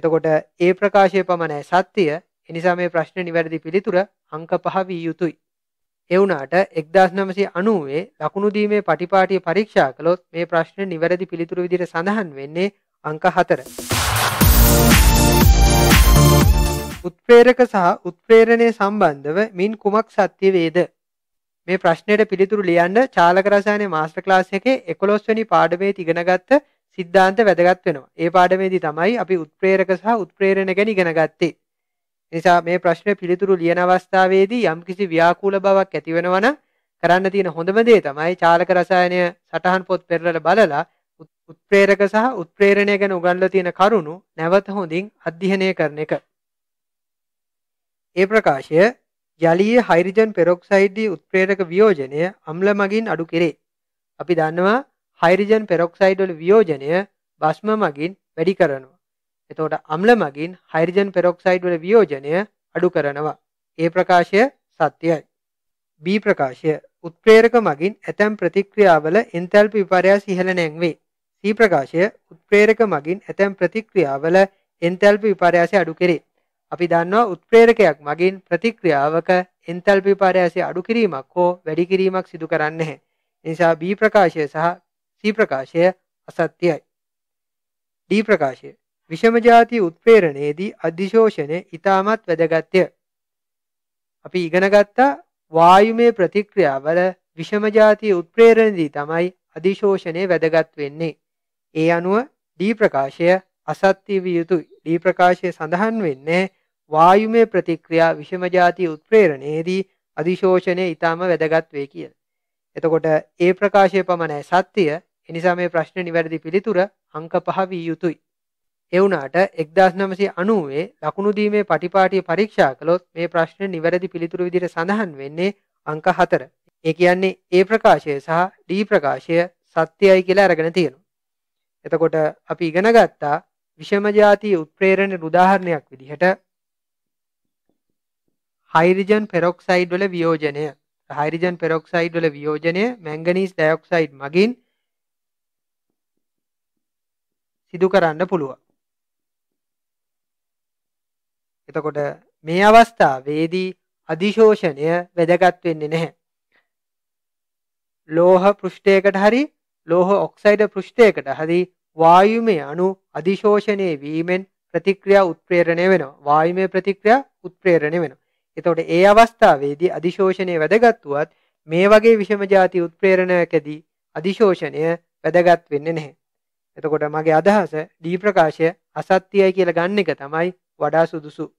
එතකොට ඒ ප්‍රකාශය පමණයි සත්‍යය එනිසා මේ ප්‍රශ්න නිවැරදි පිළිතුර අංක පහ වී යුතුයි. එවුනාට එක්දස් නමසේ අනුවේ ලකුණුදීමේ පටිපාටිය පරීක්ෂා කළොත් මේ ප්‍රශ්න නිවැරදි පිළිතුරු විදිර සඳහන් වෙන්නේ අංක හතර. උත්ප්‍රේරක සහ උත්ප්‍රේරණය සම්බන්ධව මින් කුමක් සත්‍ය වේද. මේ ප්‍රශ්නයට පිළිතුරු ලියන්න චාලක රසායන මාස්ටර් ක්ලාස් එකේ එකොළොස්වනි පාඩමේ තිගෙනගත්ත සිද්ධාන්ත වැදගත් වෙනවා. ඒ පාඩමේදී තමයි අපි උත්ප්‍රේරක සහ උත්ප්‍රේරණ ගැන ඉගෙන ගත්තේ. නිසා මේ ප්‍රශ්නේ පිළිතුරු ලියන අවස්ථාවේදී යම්කිසි ව්‍යාකූල බවක් ඇති වෙනවා නම් කරන්න තියෙන හොඳම දේ තමයි චාලක රසායනය සටහන් පොත් පෙරලලා බලලා උත්ප්‍රේරක සහ උත්ප්‍රේරණය ගැන උගන්ලා තියෙන කරුණු නැවත හොඳින් අධ්‍යයනය කරන එක. ඒ ප්‍රකාශය ජලීය හයිඩ්‍රජන් පෙරොක්සයිඩ් දී උත්ප්‍රේරක වියෝජනය අම්ල මගින් අඩු කෙරේ. අපි දන්නවා හයිරජන් පෙරොක්සයිඩ් වල වියෝජනය බස්ම මගින් වැඩි කරනවා. එතකොට අම්ල මගින් හයිරජන් පෙරොක්සයිඩ් වල වියෝජනය අඩු කරනවා. ඒ ප්‍රකාශය සත්‍යයි. B ප්‍රකාශය උත්ප්‍රේරක මගින් ඇතැම් ප්‍රතික්‍රියාවල එන්තැල්ප විපර්යාස ඉහළ නැංවේ. C ප්‍රකාශය උත්ප්‍රේරක මගින් ඇතැම් ප්‍රතික්‍රියාවල එන්තැල්ප විපර්යාසය අඩු කෙරේ. අපි දන්නවා උත්ප්‍රේරකයක් මගින් ප්‍රතික්‍රියාවක එන්තැල්ප විපර්යාසය අඩු කිරීමක් හෝ වැඩි කිරීමක් සිදු කරන්නේ නැහැ. නිසා B ප්‍රකාශය සහ සී ප්‍රකාශය අසත්‍යයි ඩී ප්‍රකාශය විෂම ජාති උත්පේරණයේදී අධිශෝෂණය ඊටමත් වැදගත්ය අපි ඉගෙන ගත්තා වායුමය ප්‍රතික්‍රියාවල විෂම ජාතිය උත්ප්‍රේරණයේදී තමයි අධිශෝෂණය වැදගත් වෙන්නේ ඒ අනුව ඩී ප්‍රකාශය අසත්‍ය විය යුතුයි ඩී ප්‍රකාශය සඳහන් වෙන්නේ වායුමය ප්‍රතික්‍රියා විෂම ජාතිය උත්ප්‍රේරණයේදී අධිශෝෂණය ඊටම වැදගත් වේ කියලා. එතකොට ඒ ප්‍රකාශය පමණයි සත්‍ය එනිසා මේ ප්‍රශ්න නිවැරදි පිළිතුර අංක පහ වී යුතුයි. එවුනාට එක්දස් නමසේ අනුවේ ලකුණුදීමේ පටිපාටිය පරීක්ෂා කළොත් මේ ප්‍රශ්න නිවැරදි පිළිතුරු විදිර සඳහන් වෙන්නේ අංක හතර. ඒ කියන්නේ ඒ ප්‍රකාශය සහ ඩී ප්‍රකාශය සත්‍යයයි කියලා අරගෙන තියෙනවා. එතකොට අපි ඉගෙන ගත්තා විෂමජාතිය උත්ප්‍රේරණ උදාහරණයක් විදිහට හයිරිජන් පෙරොක්සයිඩ් වල වියෝජනය හයිරිජන් පෙරොක්සයිඩ් වල වියෝජනය මැංගනීස් ඩයොක්සයිඩ් මගින් සිදු කරන්න පුළුවන්. එතකොට මේ අවස්ථාවේදී අධිශෝෂණය වැදගත් වෙන්නේ නැහැ. ලෝහ පෘෂ්ඨයකට හරි ලෝහ ඔක්සයිඩ පෘෂ්ඨයකට හරි වායුමය අණු අධිශෝෂණය වීමෙන් ප්‍රතික්‍රියා උත්ප්‍රේරණය වෙනවා. වායුමය ප්‍රතික්‍රියා උත්ප්‍රේරණය වෙනවා. එතකොට ඒ අවස්ථාවේදී අධිශෝෂණය වැදගත් මේ වගේ විෂම જાති උත්ප්‍රේරණයකදී අධිශෝෂණය වැදගත් වෙන්නේ නැහැ. එතකොට මගේ අදහස දී ප්‍රකාශය අසත්‍යයි කියලා ගන්න එක තමයි වඩා සුදුසු